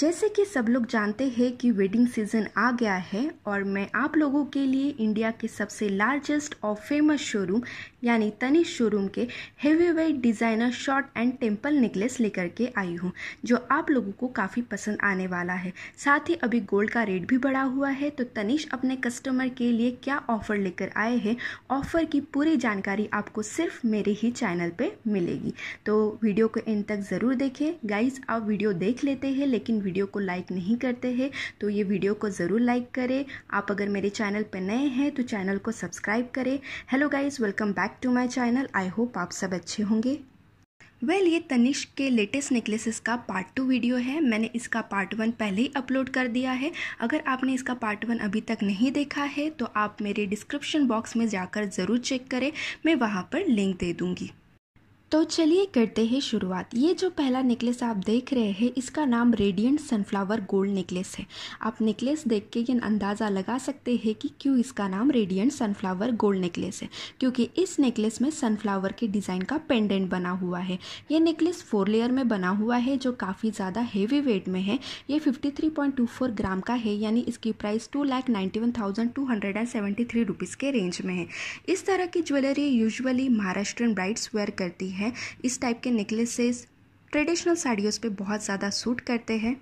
जैसे कि सब लोग जानते हैं कि वेडिंग सीजन आ गया है और मैं आप लोगों के लिए इंडिया के सबसे लार्जेस्ट और फेमस शोरूम यानी तनिष शोरूम के heavy weight designer short and temple necklace लेकर के आई हूँ जो आप लोगों को काफ़ी पसंद आने वाला है साथ ही अभी गोल्ड का रेट भी बढ़ा हुआ है तो तनिष अपने कस्टमर के लिए क्या ऑफ़र लेकर आए हैं ऑफ़र की पूरी जानकारी आपको सिर्फ मेरे ही चैनल पर मिलेगी तो वीडियो को इन तक ज़रूर देखें गाइज आप वीडियो देख लेते हैं लेकिन वीडियो को लाइक नहीं करते हैं तो ये वीडियो को ज़रूर लाइक करें आप अगर मेरे चैनल पर नए हैं तो चैनल को सब्सक्राइब करें hello guys welcome back to my channel I hope आप सब अच्छे होंगे वेल well, ये तनिष्क के लेटेस्ट नेकलेसेस का पार्ट टू वीडियो है मैंने इसका पार्ट वन पहले ही अपलोड कर दिया है अगर आपने इसका पार्ट वन अभी तक नहीं देखा है तो आप मेरे डिस्क्रिप्शन बॉक्स में जाकर ज़रूर चेक करें मैं वहाँ पर लिंक दे दूँगी तो चलिए करते हैं शुरुआत ये जो पहला नेकलेस आप देख रहे हैं इसका नाम रेडियंट सनफ्लावर गोल्ड नेकलेस है आप नेकलेस देख के ये अंदाज़ा लगा सकते हैं कि क्यों इसका नाम रेडियंट सनफ्लावर गोल्ड नेकलेस है क्योंकि इस नेकलेस में सनफ्लावर के डिज़ाइन का पेंडेंट बना हुआ है ये नेकलेस फोर लेयर में बना हुआ है जो काफ़ी ज़्यादा हेवी वेट में है ये फिफ्टी ग्राम का है यानी इसकी price two lakh ninety one thousand two hundred and seventy three rupees के रेंज में है इस तरह की jewellery usually Maharashtra brides wear करती है हैं इस टाइप के नेकलेसेस ट्रेडिशनल साड़ियों पे बहुत ज़्यादा सूट करते हैं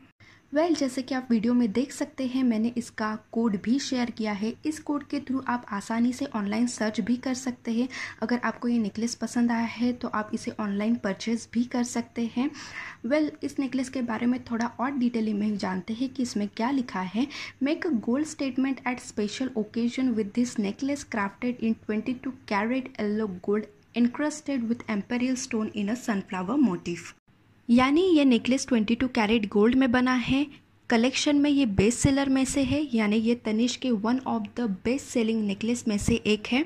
वेल well, जैसे कि आप वीडियो में देख सकते हैं मैंने इसका कोड भी शेयर किया है इस कोड के थ्रू आप आसानी से ऑनलाइन सर्च भी कर सकते हैं अगर आपको ये नेकलेस पसंद आया है तो आप इसे ऑनलाइन परचेज भी कर सकते हैं वेल well, इस नेकलेस के बारे में थोड़ा और डिटेलिंग में जानते हैं कि इसमें क्या लिखा है make a gold statement at special occasion with this necklace crafted in twenty two carat yellow gold encrusted with imperial stone in a sunflower motif यानी ये नेकलेस 22 कैरेट गोल्ड में बना है कलेक्शन में ये बेस्ट सेलर में से है यानी ये तनिष के one of the best selling necklace में से एक है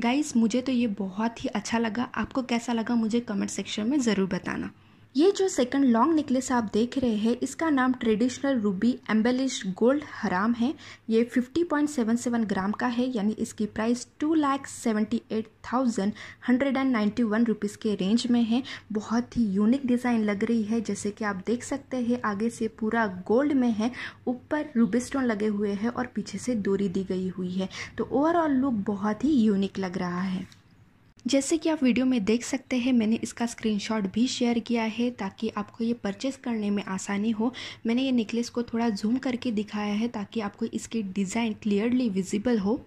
गाइस मुझे तो ये बहुत ही अच्छा लगा आपको कैसा लगा मुझे कमेंट सेक्शन में ज़रूर बताना ये जो सेकंड लॉन्ग नेकलेस आप देख रहे हैं इसका नाम ट्रेडिशनल रूबी एम्बेलिश गोल्ड हराम है ये 50.77 ग्राम का है यानी इसकी price two lakhs seventy eight thousand hundred and ninety one rupees के रेंज में है बहुत ही यूनिक डिज़ाइन लग रही है जैसे कि आप देख सकते हैं आगे से पूरा गोल्ड में है ऊपर रूबी स्टोन लगे हुए हैं और पीछे से दूरी दी गई हुई है तो ओवरऑल लुक बहुत ही यूनिक लग रहा है जैसे कि आप वीडियो में देख सकते हैं मैंने इसका स्क्रीनशॉट भी शेयर किया है ताकि आपको ये परचेस करने में आसानी हो मैंने ये नेकलेस को थोड़ा जूम करके दिखाया है ताकि आपको इसकी डिज़ाइन क्लियरली विजिबल हो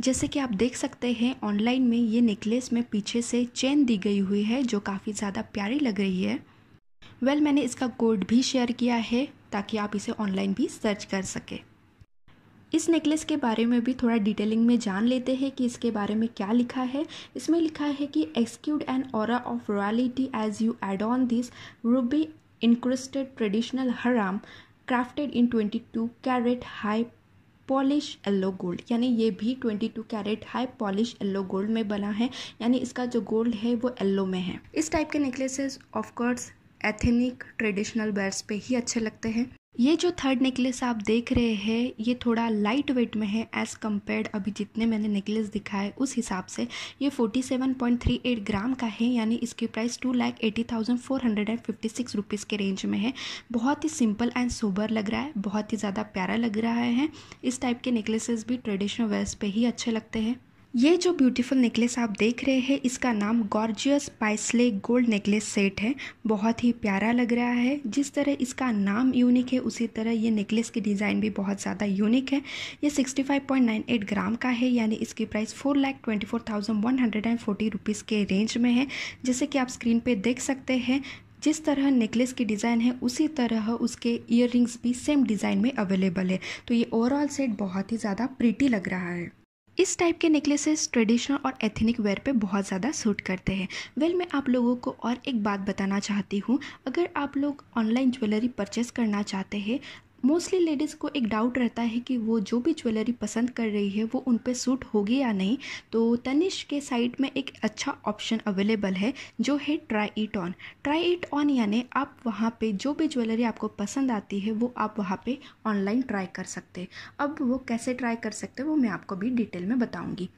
जैसे कि आप देख सकते हैं ऑनलाइन में ये नेकलेस में पीछे से चेन दी गई हुई है जो काफ़ी ज़्यादा प्यारी लग रही है वेल well, मैंने इसका कोड भी शेयर किया है ताकि आप इसे ऑनलाइन भी सर्च कर सकें इस नेकलेस के बारे में भी थोड़ा डिटेलिंग में जान लेते हैं कि इसके बारे में क्या लिखा है इसमें लिखा है कि exude an aura of royalty as you add on this ruby encrusted traditional haram crafted in twenty two carat high polish yellow gold यानी ये भी twenty two carat high polish yellow gold में बना है यानी इसका जो गोल्ड है वो येल्लो में है इस टाइप के necklaces of course ethnic traditional wears पे ही अच्छे लगते हैं ये जो थर्ड नेकलेस आप देख रहे हैं ये थोड़ा लाइट वेट में है एज़ कम्पेयर्ड अभी जितने मैंने नेकलेस दिखाए उस हिसाब से ये 47.38 ग्राम का है यानी इसकी price two lakh eighty thousand four hundred and fifty six rupees के रेंज में है बहुत ही सिंपल एंड सोबर लग रहा है बहुत ही ज़्यादा प्यारा लग रहा है इस टाइप के नेकलेसेस भी ट्रेडिशनल वेयर्स पे ही अच्छे लगते हैं ये जो ब्यूटीफुल नेकलेस आप देख रहे हैं इसका नाम gorgeous paisley gold necklace set है बहुत ही प्यारा लग रहा है जिस तरह इसका नाम यूनिक है उसी तरह ये नेकलेस की डिज़ाइन भी बहुत ज़्यादा यूनिक है ये 65.98 ग्राम का है यानी इसकी price four lakh twenty four thousand one hundred and forty rupees के रेंज में है जैसे कि आप स्क्रीन पर देख सकते हैं जिस तरह नेकलेस की डिज़ाइन है उसी तरह उसके ईयर भी सेम डिज़ाइन में अवेलेबल है तो ये ओवरऑल सेट बहुत ही ज़्यादा प्रीटी लग रहा है इस टाइप के नेकलेसेस ट्रेडिशनल और एथनिक वेयर पे बहुत ज़्यादा सूट करते हैं वेल well, मैं आप लोगों को और एक बात बताना चाहती हूँ अगर आप लोग ऑनलाइन ज्वेलरी परचेस करना चाहते हैं मोस्टली लेडीज़ को एक डाउट रहता है कि वो जो भी ज्वेलरी पसंद कर रही है वो उन पर सूट होगी या नहीं तो तनिष के साइट में एक अच्छा ऑप्शन अवेलेबल है जो है try it on try it on यानी आप वहाँ पे जो भी ज्वेलरी आपको पसंद आती है वो आप वहाँ पे ऑनलाइन ट्राई कर सकते हैं अब वो कैसे ट्राई कर सकते हैं वो मैं आपको भी डिटेल में बताऊँगी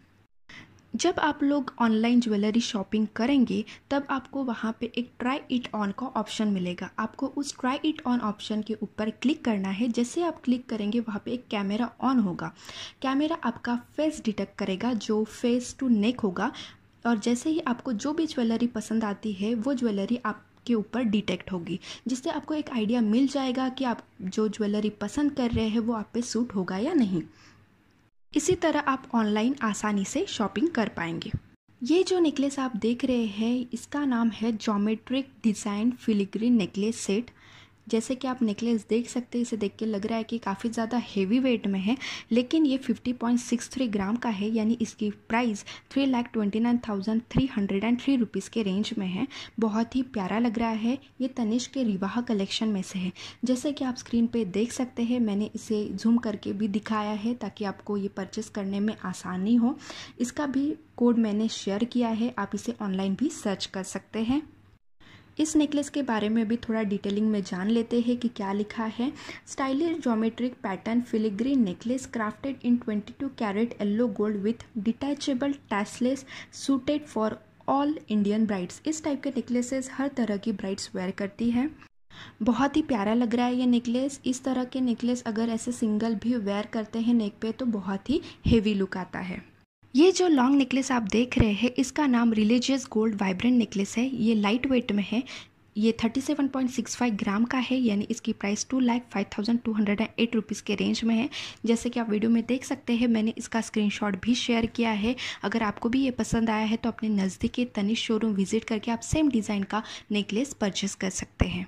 जब आप लोग ऑनलाइन ज्वेलरी शॉपिंग करेंगे तब आपको वहाँ पे एक ट्राई इट ऑन का ऑप्शन मिलेगा आपको उस ट्राई इट ऑन ऑप्शन के ऊपर क्लिक करना है जैसे आप क्लिक करेंगे वहाँ पे एक कैमरा ऑन होगा कैमरा आपका फेस डिटेक्ट करेगा जो फेस टू नेक होगा और जैसे ही आपको जो भी ज्वेलरी पसंद आती है वो ज्वेलरी आप के ऊपर डिटेक्ट होगी जिससे आपको एक आइडिया मिल जाएगा कि आप जो ज्वेलरी पसंद कर रहे हैं वो आप पे सूट होगा या नहीं इसी तरह आप ऑनलाइन आसानी से शॉपिंग कर पाएंगे ये जो नेकलेस आप देख रहे हैं इसका नाम है geometric design filigree necklace set जैसे कि आप नेकलेस देख सकते हैं इसे देख के लग रहा है कि काफ़ी ज़्यादा हेवी वेट में है लेकिन ये 50.63 ग्राम का है यानी इसकी price three lakh twenty nine thousand three hundred and three rupees के रेंज में है बहुत ही प्यारा लग रहा है ये तनिष्क के रिवाह कलेक्शन में से है जैसे कि आप स्क्रीन पर देख सकते हैं मैंने इसे जूम करके भी दिखाया है ताकि आपको ये परचेस करने में आसानी हो इसका भी कोड मैंने शेयर किया है आप इसे ऑनलाइन भी सर्च कर सकते हैं इस नेकलेस के बारे में भी थोड़ा डिटेलिंग में जान लेते हैं कि क्या लिखा है stylish geometric pattern filigree necklace crafted in 22 carat yellow gold with detachable tassels suited for all Indian brides इस टाइप के नेकलेसेस हर तरह की ब्राइड्स वेयर करती हैं बहुत ही प्यारा लग रहा है ये नेकलेस इस तरह के नेकलेस अगर ऐसे सिंगल भी वेयर करते हैं नेक पे तो बहुत ही हेवी लुक आता है ये जो लॉन्ग नेकलेस आप देख रहे हैं इसका नाम रिलीजियस गोल्ड वाइब्रेंट नेकलेस है ये लाइट वेट में है ये 37.65 ग्राम का है यानी इसकी price two lakh five thousand two hundred and eight rupees के रेंज में है जैसे कि आप वीडियो में देख सकते हैं मैंने इसका स्क्रीनशॉट भी शेयर किया है अगर आपको भी ये पसंद आया है तो अपने नज़दीकी तनिष शोरूम विजिट करके आप सेम डिज़ाइन का नेकलेस परचेस कर सकते हैं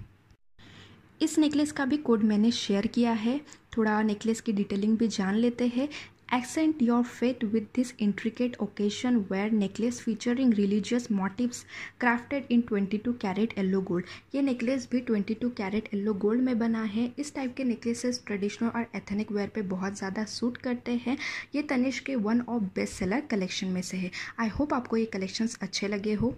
इस नेकलेस का भी कोड मैंने शेयर किया है थोड़ा नेकलेस की डिटेलिंग भी जान लेते हैं Accent your faith with this intricate occasion wear necklace featuring religious motifs crafted in 22 carat yellow gold ये नेकलेस भी 22 कैरेट येलो गोल्ड में बना है इस टाइप के नेकलेसेस ट्रेडिशनल और एथनिक वेयर पे बहुत ज़्यादा सूट करते हैं ये तनिष के one of best seller collection में से है आई होप आपको ये कलेक्शंस अच्छे लगे हो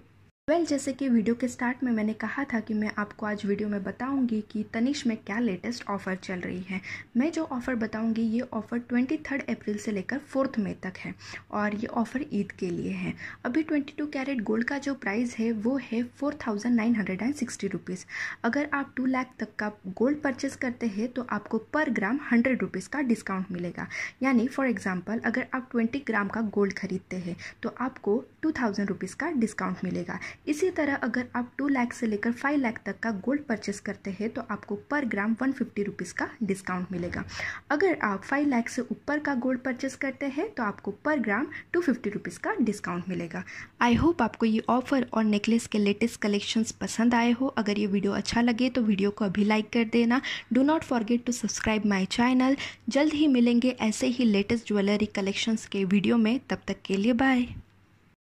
वेल well, जैसे कि वीडियो के स्टार्ट में मैंने कहा था कि मैं आपको आज वीडियो में बताऊंगी कि तनिष में क्या लेटेस्ट ऑफ़र चल रही है मैं जो ऑफ़र बताऊंगी ये ऑफ़र ट्वेंटी थर्ड अप्रैल से लेकर फोर्थ मई तक है और ये ऑफ़र ईद के लिए है अभी ट्वेंटी टू कैरेट गोल्ड का जो प्राइस है वो है four thousand nine hundred and sixty rupees अगर आप टू लैख तक का गोल्ड परचेस करते हैं तो आपको पर ग्राम हंड्रेड रुपीज़ का डिस्काउंट मिलेगा यानी फॉर एग्ज़ाम्पल अगर आप ट्वेंटी ग्राम का गोल्ड खरीदते हैं तो आपको टू थाउजेंड रुपीज़ का डिस्काउंट मिलेगा इसी तरह अगर आप टू लैख से लेकर फाइव लैख तक का गोल्ड परचेस करते हैं तो आपको पर ग्राम वन फिफ्टी रुपीज़ का डिस्काउंट मिलेगा अगर आप फाइव लैख से ऊपर का गोल्ड परचेस करते हैं तो आपको पर ग्राम टू फिफ्टी रुपीज़ का डिस्काउंट मिलेगा आई होप आपको ये ऑफर और नेकलेस के लेटेस्ट कलेक्शंस पसंद आए हो अगर ये वीडियो अच्छा लगे तो वीडियो को अभी लाइक कर देना do not forget to subscribe my channel जल्द ही मिलेंगे ऐसे ही लेटेस्ट ज्वेलरी कलेक्शंस के वीडियो में तब तक के लिए बाय